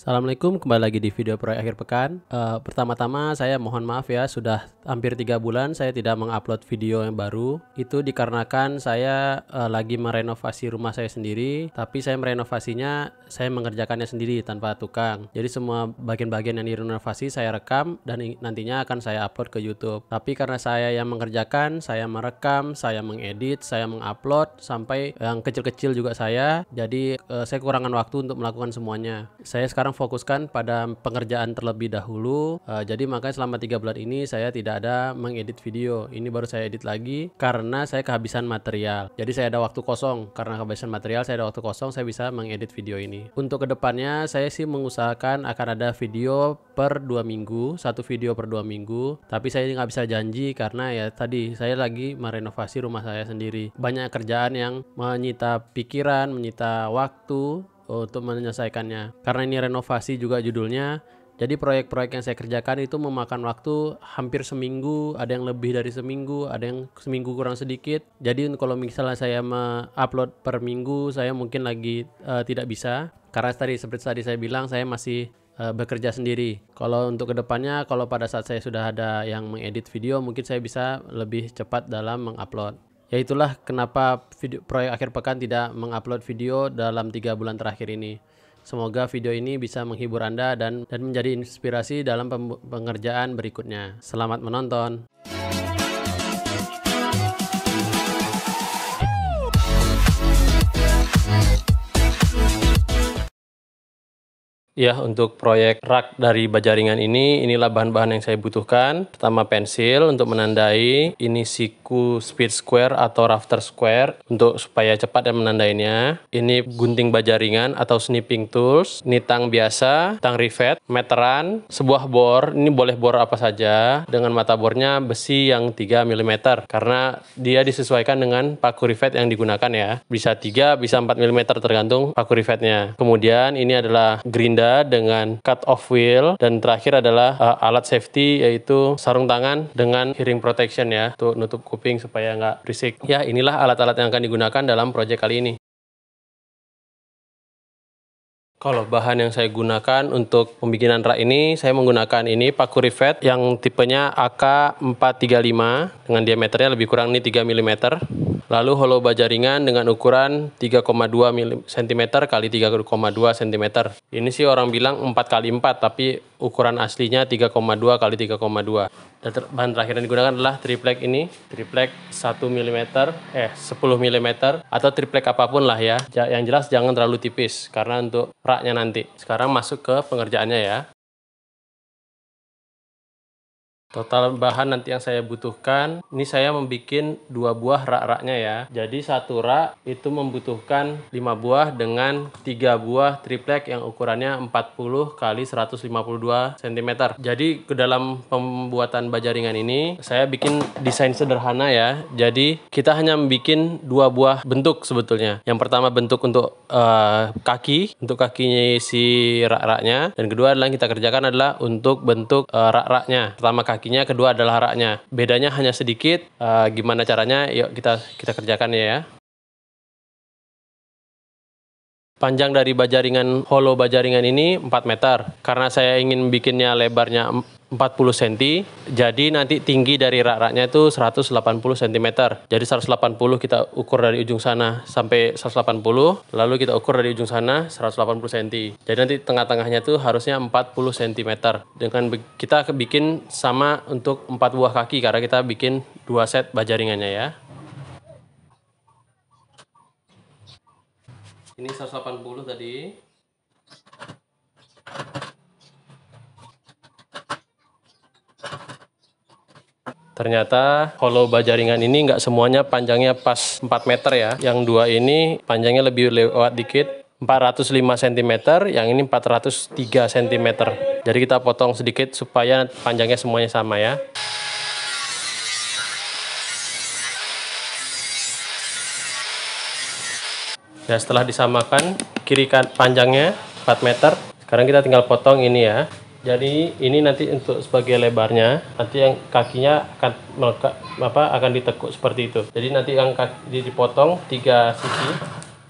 Assalamualaikum, kembali lagi di video proyek akhir pekan. Uh, Pertama-tama saya mohon maaf ya, sudah hampir tiga bulan saya tidak mengupload video yang baru. Itu dikarenakan saya uh, lagi merenovasi rumah saya sendiri, tapi saya merenovasinya, saya mengerjakannya sendiri tanpa tukang. Jadi semua bagian-bagian yang direnovasi saya rekam dan nantinya akan saya upload ke YouTube. Tapi karena saya yang mengerjakan, saya merekam, saya mengedit, saya mengupload, sampai yang kecil-kecil juga saya, jadi uh, saya kekurangan waktu untuk melakukan semuanya. Saya sekarang sekarang fokuskan pada pengerjaan terlebih dahulu. Uh, jadi makanya selama tiga bulan ini saya tidak ada mengedit video. Ini baru saya edit lagi karena saya kehabisan material. Jadi saya ada waktu kosong. Karena kehabisan material saya ada waktu kosong, saya bisa mengedit video ini. Untuk kedepannya saya sih mengusahakan akan ada video per dua minggu, satu video per dua minggu. Tapi saya nggak bisa janji karena ya tadi saya lagi merenovasi rumah saya sendiri. Banyak kerjaan yang menyita pikiran, menyita waktu untuk menyelesaikannya. Karena ini renovasi juga judulnya, jadi proyek-proyek yang saya kerjakan itu memakan waktu hampir seminggu, ada yang lebih dari seminggu, ada yang seminggu kurang sedikit. Jadi kalau misalnya saya upload per minggu, saya mungkin lagi uh, tidak bisa. Karena tadi seperti tadi saya bilang, saya masih uh, bekerja sendiri. Kalau untuk kedepannya, kalau pada saat saya sudah ada yang mengedit video, mungkin saya bisa lebih cepat dalam mengupload ya itulah kenapa video proyek akhir pekan tidak mengupload video dalam tiga bulan terakhir ini. Semoga video ini bisa menghibur Anda dan, dan menjadi inspirasi dalam pengerjaan berikutnya. Selamat menonton! Ya, untuk proyek rak dari bajaringan ini, inilah bahan-bahan yang saya butuhkan. Pertama pensil untuk menandai, ini siku speed square atau rafter square untuk supaya cepat dan menandainya. Ini gunting bajaringan atau snipping tools, ini tang biasa, tang rivet, meteran, sebuah bor, ini boleh bor apa saja, dengan mata bornya besi yang 3 mm, karena dia disesuaikan dengan paku rivet yang digunakan ya. Bisa 3, bisa 4 mm tergantung paku rivetnya. Kemudian ini adalah gerinda dengan cut off wheel dan terakhir adalah uh, alat safety yaitu sarung tangan dengan hearing protection ya untuk nutup kuping supaya nggak berisik. Ya inilah alat-alat yang akan digunakan dalam proyek kali ini. Kalau bahan yang saya gunakan untuk pembikinan rak ini, saya menggunakan ini paku rivet yang tipenya AK435 dengan diameternya lebih kurang ini 3 mm. Lalu hollow baja ringan dengan ukuran 3,2 cm kali 3,2 cm. Ini sih orang bilang 4 kali 4 tapi ukuran aslinya 3,2 kali 3,2 dan bahan terakhir yang digunakan adalah triplek ini triplek 1 mm eh 10 mm atau triplek apapun lah ya yang jelas jangan terlalu tipis karena untuk raknya nanti sekarang masuk ke pengerjaannya ya Total bahan nanti yang saya butuhkan, ini saya membuat dua buah rak-raknya ya. Jadi satu rak itu membutuhkan lima buah dengan tiga buah triplek yang ukurannya 40 kali 152 cm. Jadi ke dalam pembuatan baja ringan ini saya bikin desain sederhana ya. Jadi kita hanya membuat dua buah bentuk sebetulnya. Yang pertama bentuk untuk uh, kaki, untuk kakinya si rak-raknya dan kedua adalah yang kita kerjakan adalah untuk bentuk uh, rak-raknya. Pertama kaki kakinya, kedua adalah haraknya. Bedanya hanya sedikit. Uh, gimana caranya? Yuk kita kita kerjakan ya. Panjang dari bajaringan hollow bajaringan ini 4 meter. Karena saya ingin bikinnya lebarnya 40 cm. Jadi nanti tinggi dari rak-raknya itu 180 cm. Jadi 180 kita ukur dari ujung sana sampai 180, lalu kita ukur dari ujung sana 180 cm. Jadi nanti tengah-tengahnya itu harusnya 40 cm. Dengan kita bikin sama untuk 4 buah kaki karena kita bikin 2 set baja ringannya ya. Ini 180 tadi. Ternyata kalau baja ringan ini nggak semuanya panjangnya pas 4 meter ya. Yang dua ini panjangnya lebih lewat dikit, 405 cm, yang ini 403 cm. Jadi kita potong sedikit supaya panjangnya semuanya sama ya. Ya setelah disamakan kiri kan panjangnya 4 meter. Sekarang kita tinggal potong ini ya. Jadi ini nanti untuk sebagai lebarnya, nanti yang kakinya akan meleka, apa akan ditekuk seperti itu. Jadi nanti yang kaki dipotong tiga sisi,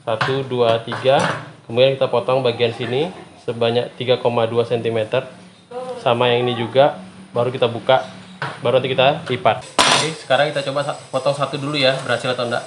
satu, dua, tiga. Kemudian kita potong bagian sini sebanyak 3,2 cm. Sama yang ini juga, baru kita buka, baru nanti kita lipat. Oke, sekarang kita coba potong satu dulu ya, berhasil atau enggak.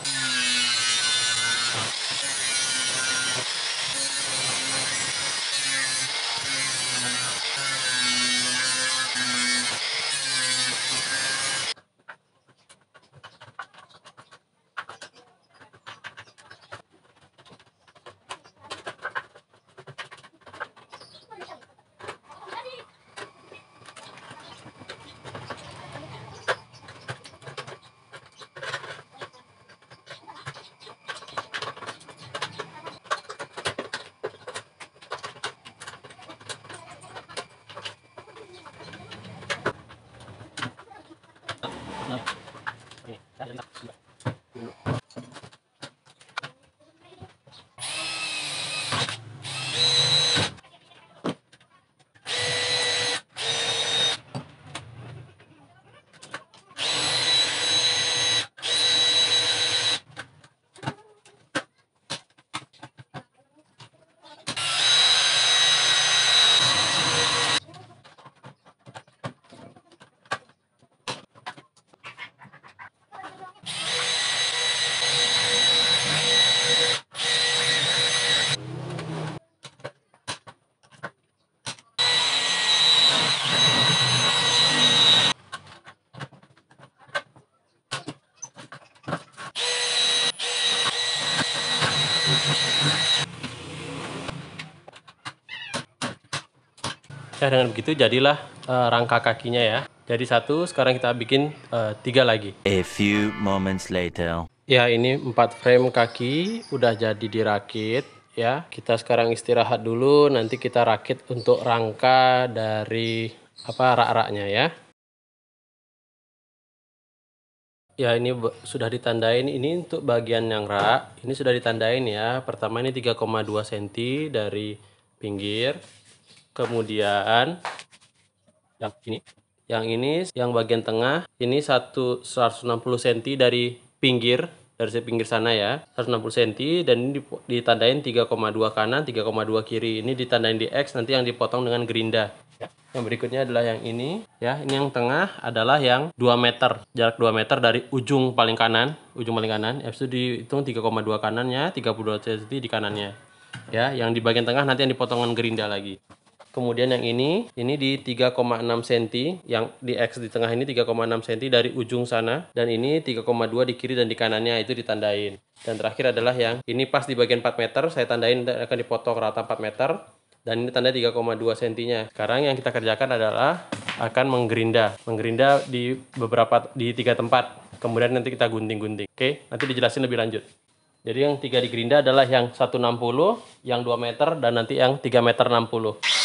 Nah, dengan begitu jadilah uh, rangka kakinya ya. Jadi satu, sekarang kita bikin uh, tiga lagi. A few moments later. Ya ini empat frame kaki udah jadi dirakit ya. Kita sekarang istirahat dulu, nanti kita rakit untuk rangka dari apa rak-raknya ya. Ya ini sudah ditandain ini untuk bagian yang rak ini sudah ditandain ya pertama ini 3,2 cm dari pinggir kemudian yang ini yang ini yang bagian tengah ini 1 160 cm dari pinggir dari pinggir sana ya 160 cm dan ini ditandain 3,2 kanan 3,2 kiri ini ditandain di X nanti yang dipotong dengan gerinda ya, yang berikutnya adalah yang ini ya ini yang tengah adalah yang 2 meter jarak 2 meter dari ujung paling kanan ujung paling kanan F itu dihitung 3,2 kanannya 32 cm di kanannya ya yang di bagian tengah nanti yang dipotongan gerinda lagi Kemudian yang ini, ini di 3,6 cm, yang di X di tengah ini 3,6 cm dari ujung sana. Dan ini 3,2 di kiri dan di kanannya, itu ditandain. Dan terakhir adalah yang ini pas di bagian 4 meter, saya tandain akan dipotong rata 4 meter. Dan ini tanda 3,2 cm-nya. Sekarang yang kita kerjakan adalah akan menggerinda. Menggerinda di beberapa, di tiga tempat. Kemudian nanti kita gunting-gunting. Oke, nanti dijelasin lebih lanjut. Jadi yang tiga di gerinda adalah yang 160, yang 2 meter, dan nanti yang 3 meter 60.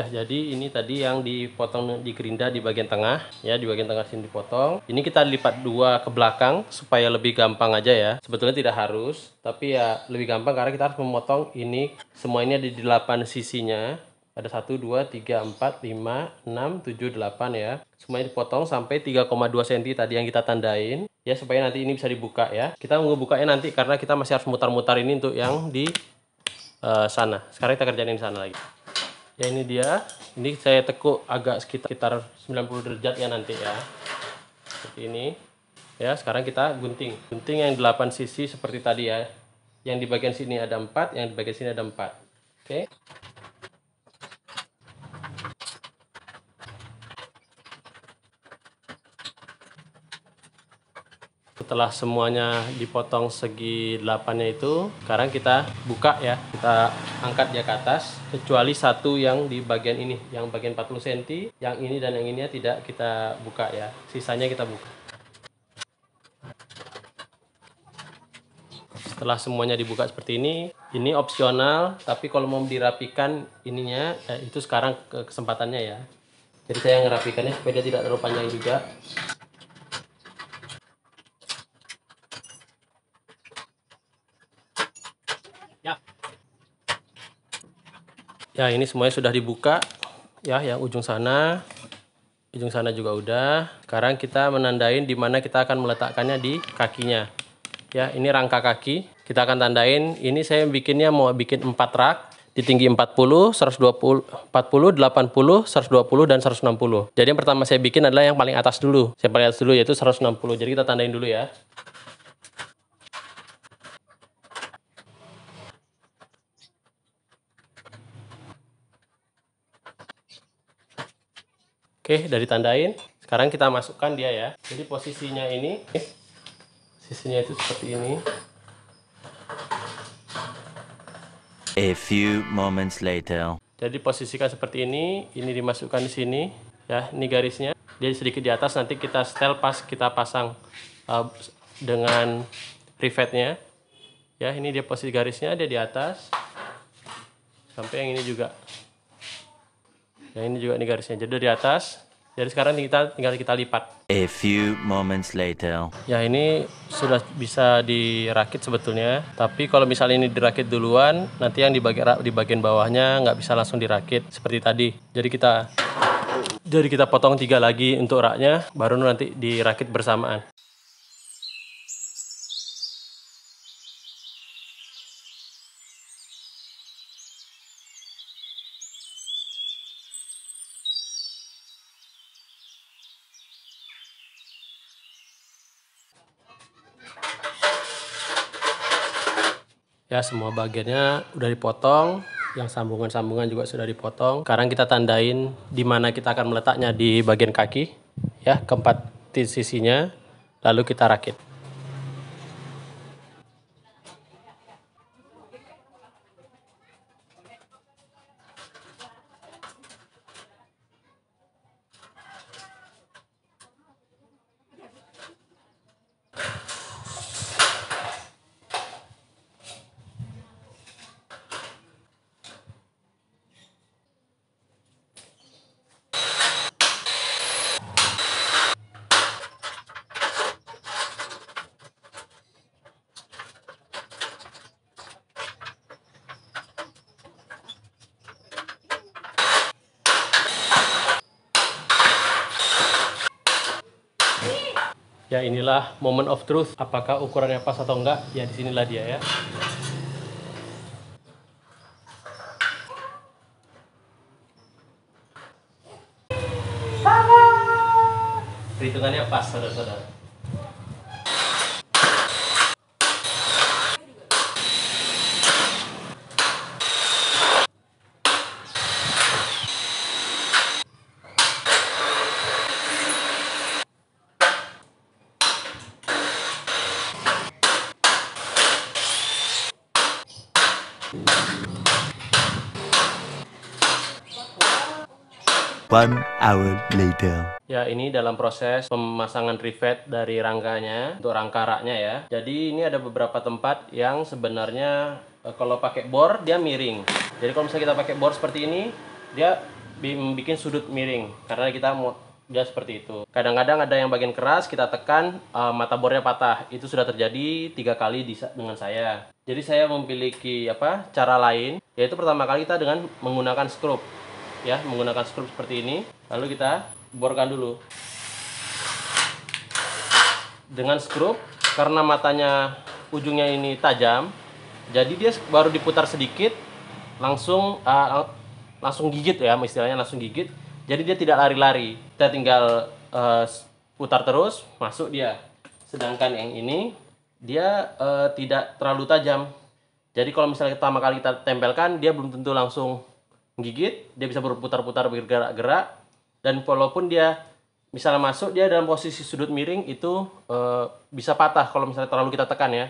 Ya, jadi ini tadi yang dipotong di gerinda di bagian tengah, ya di bagian tengah sini dipotong. Ini kita lipat dua ke belakang supaya lebih gampang aja ya. Sebetulnya tidak harus, tapi ya lebih gampang karena kita harus memotong ini semua ini ada di 8 sisinya. Ada 1 2 3 4 5 6 7 8 ya. Semuanya dipotong sampai 3,2 cm tadi yang kita tandain ya supaya nanti ini bisa dibuka ya. Kita mau bukanya nanti karena kita masih harus mutar-mutar ini untuk yang di uh, sana. Sekarang kita kerjain di sana lagi ya ini dia ini saya tekuk agak sekitar 90 derajat ya nanti ya seperti ini ya sekarang kita gunting gunting yang 8 sisi seperti tadi ya yang di bagian sini ada 4 yang di bagian sini ada 4 oke okay. setelah semuanya dipotong segi delapannya itu sekarang kita buka ya kita angkat dia ke atas kecuali satu yang di bagian ini yang bagian 40 cm yang ini dan yang ini tidak kita buka ya sisanya kita buka setelah semuanya dibuka seperti ini ini opsional tapi kalau mau dirapikan ininya eh, itu sekarang kesempatannya ya jadi saya ngerapikannya supaya dia tidak terlalu panjang juga ya ini semuanya sudah dibuka ya yang ujung sana ujung sana juga udah sekarang kita menandain di mana kita akan meletakkannya di kakinya ya ini rangka kaki kita akan tandain ini saya bikinnya mau bikin 4 rak di tinggi 40, 120, 40, 80, 120 dan 160. Jadi yang pertama saya bikin adalah yang paling atas dulu. Saya paling atas dulu yaitu 160. Jadi kita tandain dulu ya. Oke, dari tandain. Sekarang kita masukkan dia ya. Jadi posisinya ini, sisinya itu seperti ini. A few moments later. Jadi posisikan seperti ini, ini dimasukkan di sini, ya, ini garisnya. Dia sedikit di atas, nanti kita setel pas kita pasang uh, dengan rivetnya. Ya, ini dia posisi garisnya, dia di atas. Sampai yang ini juga yang ini juga nih garisnya. Jadi dari atas. Jadi sekarang kita tinggal kita lipat. A few moments later. Ya ini sudah bisa dirakit sebetulnya. Tapi kalau misalnya ini dirakit duluan, nanti yang di bagian di bagian bawahnya nggak bisa langsung dirakit seperti tadi. Jadi kita jadi kita potong tiga lagi untuk raknya, baru nanti dirakit bersamaan. Ya semua bagiannya udah dipotong, yang sambungan-sambungan juga sudah dipotong. Sekarang kita tandain di mana kita akan meletaknya di bagian kaki, ya keempat sisinya, lalu kita rakit. ya inilah moment of truth apakah ukurannya pas atau enggak ya disinilah dia ya perhitungannya pas saudara-saudara One hour later. Ya, ini dalam proses pemasangan rivet dari rangkanya, untuk rangka raknya ya. Jadi ini ada beberapa tempat yang sebenarnya eh, kalau pakai bor dia miring. Jadi kalau misalnya kita pakai bor seperti ini, dia bikin sudut miring karena kita mau dia seperti itu. Kadang-kadang ada yang bagian keras kita tekan uh, mata bornya patah. Itu sudah terjadi tiga kali dengan saya. Jadi saya memiliki apa cara lain yaitu pertama kali kita dengan menggunakan skrup ya menggunakan skrup seperti ini lalu kita borkan dulu dengan skrup karena matanya ujungnya ini tajam jadi dia baru diputar sedikit langsung uh, langsung gigit ya istilahnya langsung gigit jadi dia tidak lari-lari kita tinggal uh, putar terus masuk dia sedangkan yang ini dia uh, tidak terlalu tajam jadi kalau misalnya pertama kali kita tempelkan dia belum tentu langsung gigit dia bisa berputar-putar bergerak-gerak dan walaupun dia misalnya masuk dia dalam posisi sudut miring itu e, bisa patah kalau misalnya terlalu kita tekan ya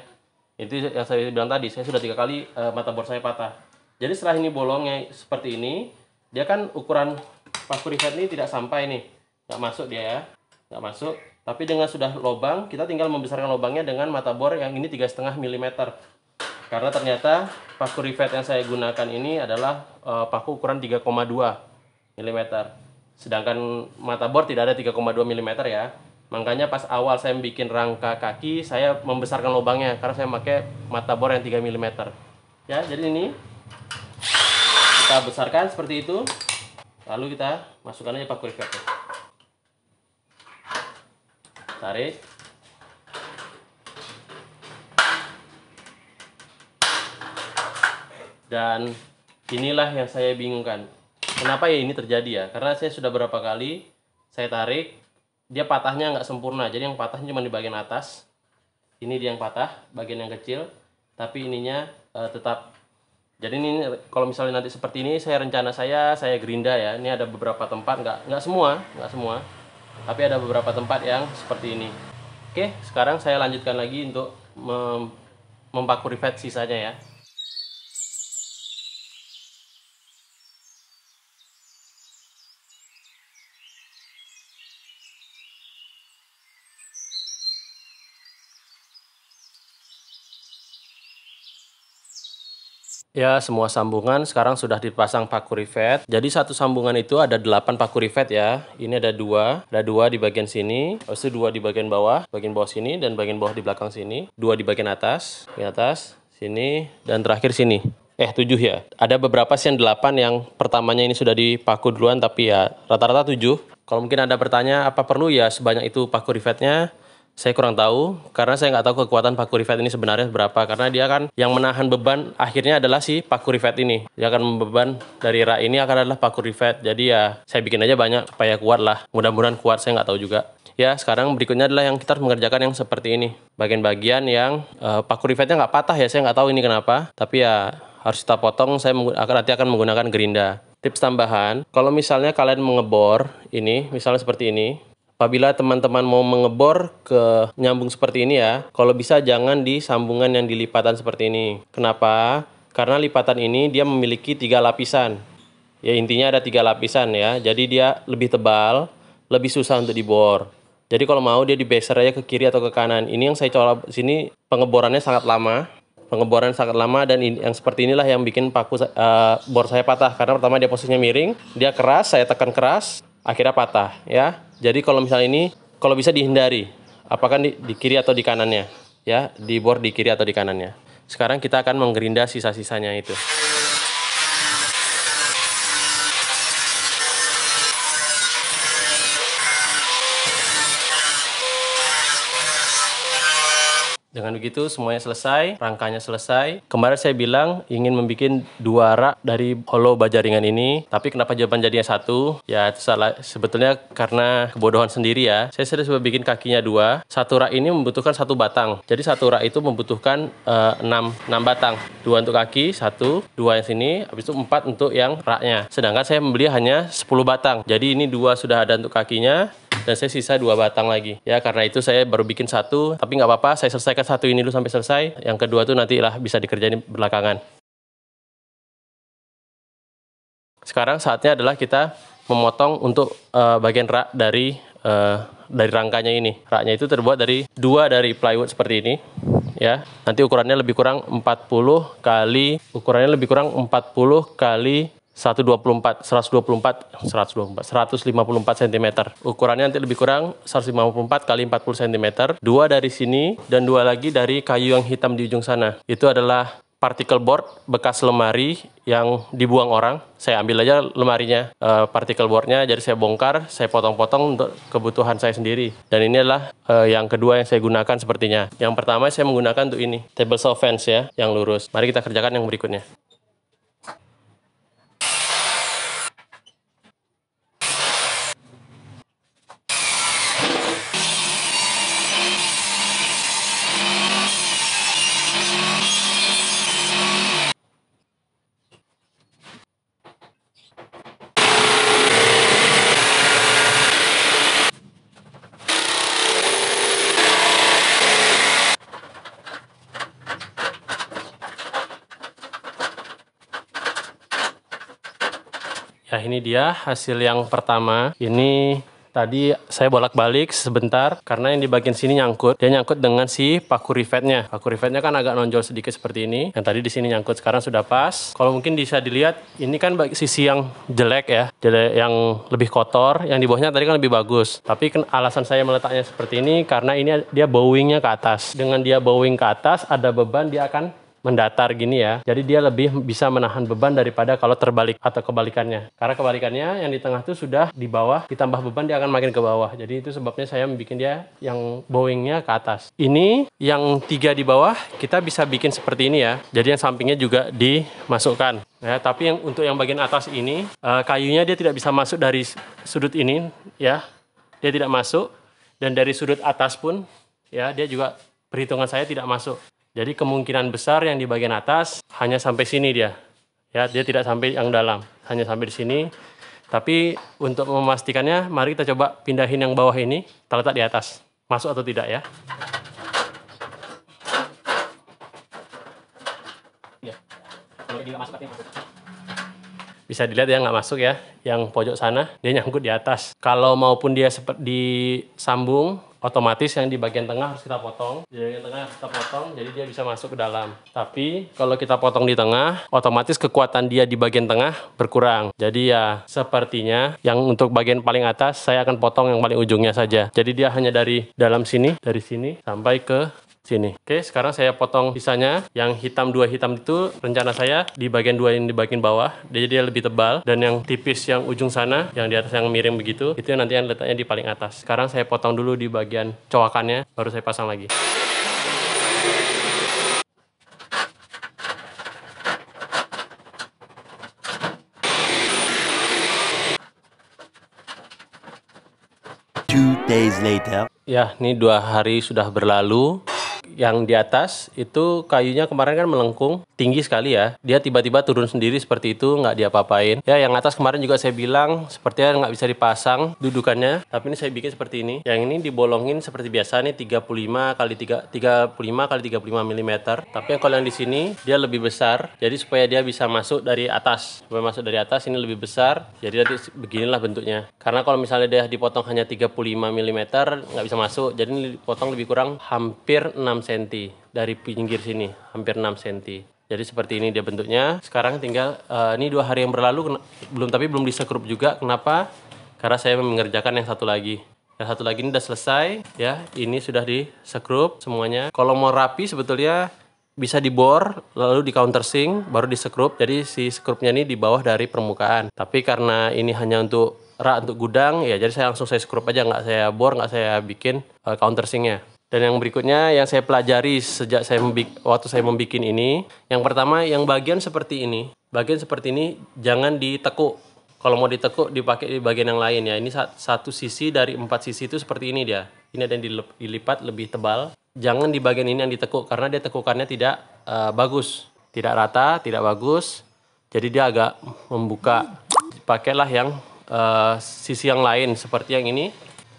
itu yang saya bilang tadi saya sudah tiga kali e, mata bor saya patah jadi setelah ini bolongnya seperti ini dia kan ukuran pas privet ini tidak sampai nih nggak masuk dia ya nggak masuk tapi dengan sudah lobang kita tinggal membesarkan lobangnya dengan mata bor yang ini tiga setengah milimeter karena ternyata paku rivet yang saya gunakan ini adalah uh, paku ukuran 3,2 mm. Sedangkan mata bor tidak ada 3,2 mm ya. Makanya pas awal saya bikin rangka kaki, saya membesarkan lubangnya karena saya pakai mata bor yang 3 mm. Ya, jadi ini kita besarkan seperti itu. Lalu kita masukkan aja paku rivetnya. Tarik. Dan inilah yang saya bingungkan. Kenapa ya ini terjadi ya? Karena saya sudah berapa kali saya tarik, dia patahnya nggak sempurna. Jadi yang patahnya cuma di bagian atas. Ini dia yang patah, bagian yang kecil. Tapi ininya uh, tetap. Jadi ini kalau misalnya nanti seperti ini, saya rencana saya saya gerinda ya. Ini ada beberapa tempat, nggak nggak semua, nggak semua. Tapi ada beberapa tempat yang seperti ini. Oke, sekarang saya lanjutkan lagi untuk mem mempakuri rivet sisanya ya. Ya, semua sambungan sekarang sudah dipasang paku rivet. Jadi satu sambungan itu ada 8 paku rivet ya. Ini ada dua, ada dua di bagian sini, habis dua di bagian bawah, bagian bawah sini dan bagian bawah di belakang sini, dua di bagian atas, di atas, sini dan terakhir sini. Eh, tujuh ya. Ada beberapa sih yang delapan yang pertamanya ini sudah dipaku duluan tapi ya rata-rata tujuh. Kalau mungkin ada bertanya apa perlu ya sebanyak itu paku rivetnya? Saya kurang tahu karena saya nggak tahu kekuatan paku rivet ini sebenarnya berapa karena dia kan yang menahan beban akhirnya adalah si paku rivet ini. Dia akan membeban dari rak ini akan adalah paku rivet. Jadi ya saya bikin aja banyak supaya kuat lah. Mudah-mudahan kuat saya nggak tahu juga. Ya sekarang berikutnya adalah yang kita harus mengerjakan yang seperti ini. Bagian-bagian yang uh, paku rivetnya nggak patah ya saya nggak tahu ini kenapa. Tapi ya harus kita potong. Saya akan nanti akan menggunakan gerinda. Tips tambahan, kalau misalnya kalian mengebor ini, misalnya seperti ini, Apabila teman-teman mau mengebor ke nyambung seperti ini ya, kalau bisa jangan di sambungan yang dilipatan seperti ini. Kenapa? Karena lipatan ini dia memiliki tiga lapisan. Ya intinya ada tiga lapisan ya, jadi dia lebih tebal, lebih susah untuk dibor. Jadi kalau mau dia dibeser aja ke kiri atau ke kanan. Ini yang saya coba sini pengeborannya sangat lama, pengeboran sangat lama dan yang seperti inilah yang bikin paku uh, bor saya patah karena pertama dia posisinya miring, dia keras, saya tekan keras, akhirnya patah ya. Jadi kalau misalnya ini kalau bisa dihindari, apakah di, di kiri atau di kanannya, ya, di bor di kiri atau di kanannya. Sekarang kita akan menggerinda sisa-sisanya itu. Dengan begitu semuanya selesai, rangkanya selesai. Kemarin saya bilang ingin membuat dua rak dari hollow baja ringan ini, tapi kenapa jawaban jadinya satu? Ya itu salah sebetulnya karena kebodohan sendiri ya. Saya sudah coba bikin kakinya dua. Satu rak ini membutuhkan satu batang. Jadi satu rak itu membutuhkan uh, enam, enam batang. Dua untuk kaki, satu, dua yang sini, habis itu empat untuk yang raknya. Sedangkan saya membeli hanya sepuluh batang. Jadi ini dua sudah ada untuk kakinya, dan saya sisa dua batang lagi ya karena itu saya baru bikin satu tapi nggak apa-apa saya selesaikan satu ini dulu sampai selesai yang kedua tuh nanti lah bisa dikerjain belakangan sekarang saatnya adalah kita memotong untuk uh, bagian rak dari uh, dari rangkanya ini raknya itu terbuat dari dua dari plywood seperti ini ya nanti ukurannya lebih kurang 40 kali ukurannya lebih kurang 40 kali 124 124 124 154 cm. Ukurannya nanti lebih kurang 154 kali 40 cm. Dua dari sini dan dua lagi dari kayu yang hitam di ujung sana. Itu adalah particle board bekas lemari yang dibuang orang. Saya ambil aja lemarinya, uh, eh, particle boardnya, jadi saya bongkar, saya potong-potong untuk kebutuhan saya sendiri. Dan ini adalah uh, yang kedua yang saya gunakan sepertinya. Yang pertama saya menggunakan untuk ini, table saw fence ya, yang lurus. Mari kita kerjakan yang berikutnya. Ya ini dia hasil yang pertama. Ini tadi saya bolak-balik sebentar karena yang di bagian sini nyangkut. Dia nyangkut dengan si paku rivetnya. Paku rivetnya kan agak nonjol sedikit seperti ini. Yang tadi di sini nyangkut sekarang sudah pas. Kalau mungkin bisa dilihat ini kan sisi yang jelek ya, jelek yang lebih kotor. Yang di bawahnya tadi kan lebih bagus. Tapi kan alasan saya meletaknya seperti ini karena ini dia bowingnya ke atas. Dengan dia bowing ke atas ada beban dia akan mendatar gini ya. Jadi dia lebih bisa menahan beban daripada kalau terbalik atau kebalikannya. Karena kebalikannya yang di tengah itu sudah di bawah, ditambah beban dia akan makin ke bawah. Jadi itu sebabnya saya membuat dia yang bowingnya ke atas. Ini yang tiga di bawah kita bisa bikin seperti ini ya. Jadi yang sampingnya juga dimasukkan. Ya, tapi yang untuk yang bagian atas ini eh, kayunya dia tidak bisa masuk dari sudut ini ya. Dia tidak masuk dan dari sudut atas pun ya dia juga perhitungan saya tidak masuk. Jadi kemungkinan besar yang di bagian atas hanya sampai sini dia. Ya, dia tidak sampai yang dalam, hanya sampai di sini. Tapi untuk memastikannya, mari kita coba pindahin yang bawah ini, terletak di atas. Masuk atau tidak ya? ya. Bisa dilihat ya nggak masuk ya, yang pojok sana dia nyangkut di atas. Kalau maupun dia sempat disambung otomatis yang di bagian tengah harus kita potong di bagian tengah kita potong jadi dia bisa masuk ke dalam tapi kalau kita potong di tengah otomatis kekuatan dia di bagian tengah berkurang jadi ya sepertinya yang untuk bagian paling atas saya akan potong yang paling ujungnya saja jadi dia hanya dari dalam sini dari sini sampai ke sini. Oke, sekarang saya potong sisanya. Yang hitam dua hitam itu rencana saya di bagian dua yang di bagian bawah, jadi dia lebih tebal. Dan yang tipis yang ujung sana, yang di atas yang miring begitu, itu nanti yang letaknya di paling atas. Sekarang saya potong dulu di bagian coakannya, baru saya pasang lagi. Two days later. Ya, ini dua hari sudah berlalu yang di atas itu kayunya kemarin kan melengkung tinggi sekali ya. Dia tiba-tiba turun sendiri seperti itu nggak diapa-apain. Ya yang atas kemarin juga saya bilang sepertinya nggak bisa dipasang dudukannya. Tapi ini saya bikin seperti ini. Yang ini dibolongin seperti biasa nih 35 kali 3 35 kali 35 mm. Tapi yang kalau yang di sini dia lebih besar. Jadi supaya dia bisa masuk dari atas. Supaya masuk dari atas ini lebih besar. Jadi nanti beginilah bentuknya. Karena kalau misalnya dia dipotong hanya 35 mm nggak bisa masuk. Jadi ini dipotong lebih kurang hampir 6 cm cm dari pinggir sini, hampir 6 cm. Jadi seperti ini dia bentuknya. Sekarang tinggal uh, ini dua hari yang berlalu belum tapi belum disekrup juga. Kenapa? Karena saya mengerjakan yang satu lagi. Yang satu lagi ini sudah selesai ya. Ini sudah disekrup semuanya. Kalau mau rapi sebetulnya bisa dibor lalu di countersink baru disekrup. Jadi si sekrupnya ini di bawah dari permukaan. Tapi karena ini hanya untuk rak untuk gudang ya jadi saya langsung saya sekrup aja nggak saya bor nggak saya bikin uh, eh, countersinknya. Dan yang berikutnya yang saya pelajari sejak saya waktu saya membuat ini, yang pertama yang bagian seperti ini, bagian seperti ini jangan ditekuk. Kalau mau ditekuk dipakai di bagian yang lain ya. Ini satu sisi dari empat sisi itu seperti ini dia. Ini ada yang dilipat lebih tebal. Jangan di bagian ini yang ditekuk karena dia tekukannya tidak uh, bagus, tidak rata, tidak bagus. Jadi dia agak membuka. Pakailah yang uh, sisi yang lain seperti yang ini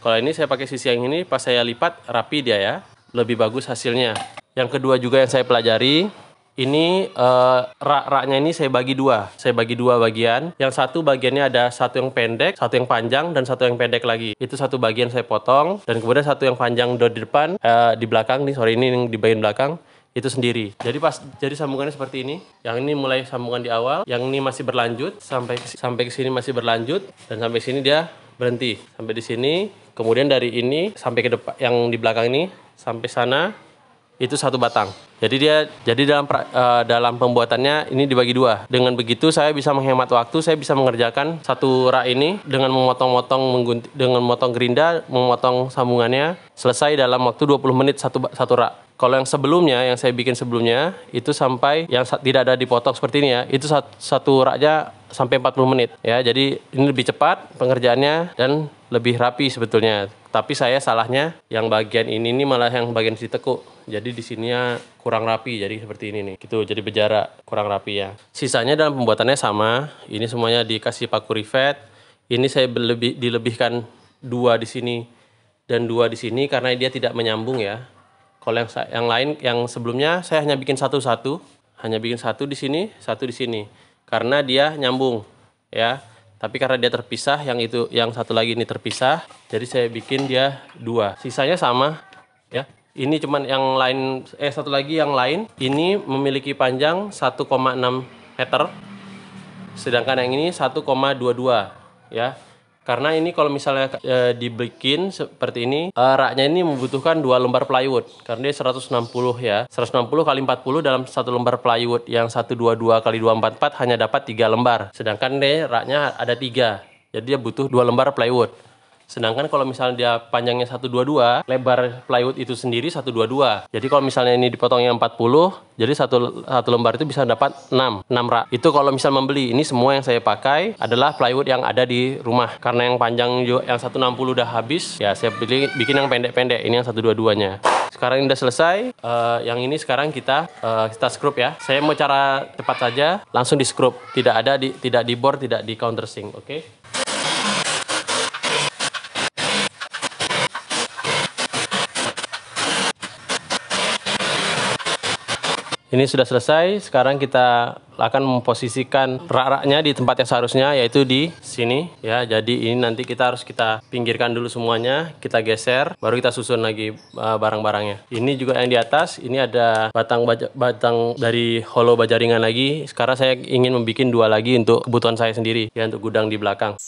kalau ini saya pakai sisi yang ini, pas saya lipat rapi dia ya, lebih bagus hasilnya. Yang kedua juga yang saya pelajari, ini uh, eh, rak-raknya ini saya bagi dua. Saya bagi dua bagian. Yang satu bagiannya ada satu yang pendek, satu yang panjang, dan satu yang pendek lagi. Itu satu bagian saya potong. Dan kemudian satu yang panjang di depan, uh, di belakang nih, sorry ini yang di bagian belakang itu sendiri. Jadi pas jadi sambungannya seperti ini. Yang ini mulai sambungan di awal, yang ini masih berlanjut sampai sampai ke sini masih berlanjut dan sampai sini dia berhenti. Sampai di sini Kemudian dari ini sampai ke depan yang di belakang ini sampai sana itu satu batang. Jadi dia jadi dalam uh, dalam pembuatannya ini dibagi dua. Dengan begitu saya bisa menghemat waktu, saya bisa mengerjakan satu rak ini dengan memotong-motong dengan memotong gerinda, memotong sambungannya selesai dalam waktu 20 menit satu satu rak. Kalau yang sebelumnya, yang saya bikin sebelumnya, itu sampai yang tidak ada dipotong seperti ini ya, itu satu, satu raknya sampai 40 menit ya. Jadi ini lebih cepat pengerjaannya dan lebih rapi sebetulnya. Tapi saya salahnya yang bagian ini ini malah yang bagian tekuk Jadi di sininya kurang rapi jadi seperti ini nih. Gitu jadi berjarak kurang rapi ya. Sisanya dalam pembuatannya sama. Ini semuanya dikasih paku rivet. Ini saya lebih dilebihkan dua di sini dan dua di sini karena dia tidak menyambung ya. Kalau yang, yang lain yang sebelumnya saya hanya bikin satu-satu, hanya bikin satu di sini, satu di sini. Karena dia nyambung ya. Tapi karena dia terpisah, yang itu yang satu lagi ini terpisah, jadi saya bikin dia dua. Sisanya sama ya. Ini cuman yang lain eh satu lagi yang lain ini memiliki panjang 1,6 meter. Sedangkan yang ini 1,22 ya. Karena ini kalau misalnya e, dibikin seperti ini, e, raknya ini membutuhkan dua lembar plywood. Karena dia 160 ya. 160 kali 40 dalam satu lembar plywood yang 122 kali 244 hanya dapat tiga lembar. Sedangkan deh raknya ada tiga. Jadi dia butuh dua lembar plywood. Sedangkan kalau misalnya dia panjangnya 122, lebar plywood itu sendiri 122. Jadi kalau misalnya ini dipotongnya 40, jadi satu satu lembar itu bisa dapat 6, 6 rak. Itu kalau misalnya membeli. Ini semua yang saya pakai adalah plywood yang ada di rumah. Karena yang panjang yang 160 udah habis, ya saya beli, bikin yang pendek-pendek. Ini yang 122-nya. Sekarang ini udah selesai. Uh, yang ini sekarang kita uh, kita scrub ya. Saya mau cara cepat saja, langsung di scrub. Tidak ada di tidak di bor, tidak di countersink, oke? Okay? Ini sudah selesai, sekarang kita akan memposisikan rak-raknya di tempat yang seharusnya yaitu di sini ya. Jadi ini nanti kita harus kita pinggirkan dulu semuanya, kita geser, baru kita susun lagi eh, barang-barangnya. Ini juga yang di atas, ini ada batang baja, batang dari hollow baja ringan lagi. Sekarang saya ingin membuat dua lagi untuk kebutuhan saya sendiri ya untuk gudang di belakang.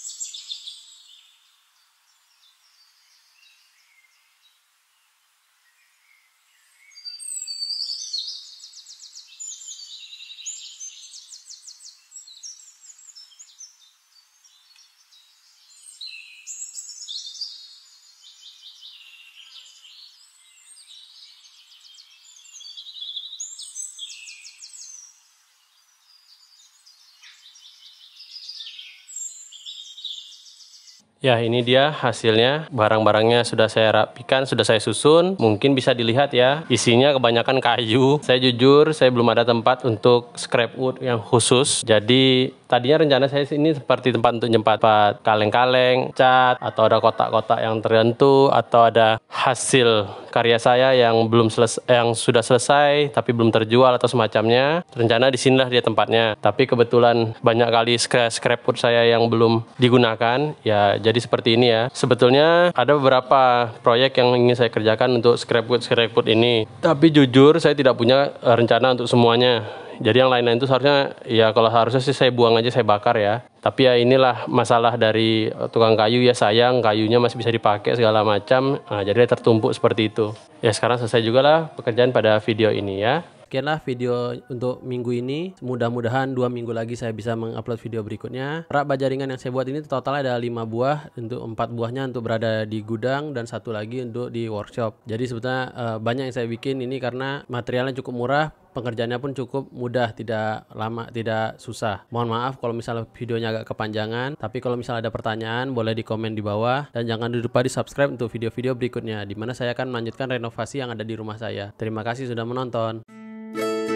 Ya, ini dia hasilnya. Barang-barangnya sudah saya rapikan, sudah saya susun. Mungkin bisa dilihat ya, isinya kebanyakan kayu. Saya jujur, saya belum ada tempat untuk scrap wood yang khusus. Jadi Tadinya rencana saya ini seperti tempat untuk nyempat kaleng-kaleng, cat, atau ada kotak-kotak yang tertentu, atau ada hasil karya saya yang belum selesai, yang sudah selesai tapi belum terjual atau semacamnya. Rencana di sinilah dia tempatnya. Tapi kebetulan banyak kali scrap scrapbook saya yang belum digunakan, ya jadi seperti ini ya. Sebetulnya ada beberapa proyek yang ingin saya kerjakan untuk scrap wood scrap wood ini. Tapi jujur saya tidak punya rencana untuk semuanya jadi yang lain-lain itu seharusnya ya kalau harusnya sih saya buang aja saya bakar ya. Tapi ya inilah masalah dari eh, tukang kayu ya sayang kayunya masih bisa dipakai segala macam. Nah, jadi tertumpuk seperti itu. Ya sekarang selesai juga lah pekerjaan pada video ini ya sekianlah video untuk minggu ini. Mudah-mudahan dua minggu lagi saya bisa mengupload video berikutnya. Rak baja ringan yang saya buat ini total ada lima buah. Untuk empat buahnya untuk berada di gudang dan satu lagi untuk di workshop. Jadi sebetulnya eh, banyak yang saya bikin ini karena materialnya cukup murah, pengerjaannya pun cukup mudah, tidak lama, tidak susah. Mohon maaf kalau misalnya videonya agak kepanjangan, tapi kalau misalnya ada pertanyaan boleh di komen di bawah dan jangan lupa di subscribe untuk video-video berikutnya di mana saya akan melanjutkan renovasi yang ada di rumah saya. Terima kasih sudah menonton. Thank you.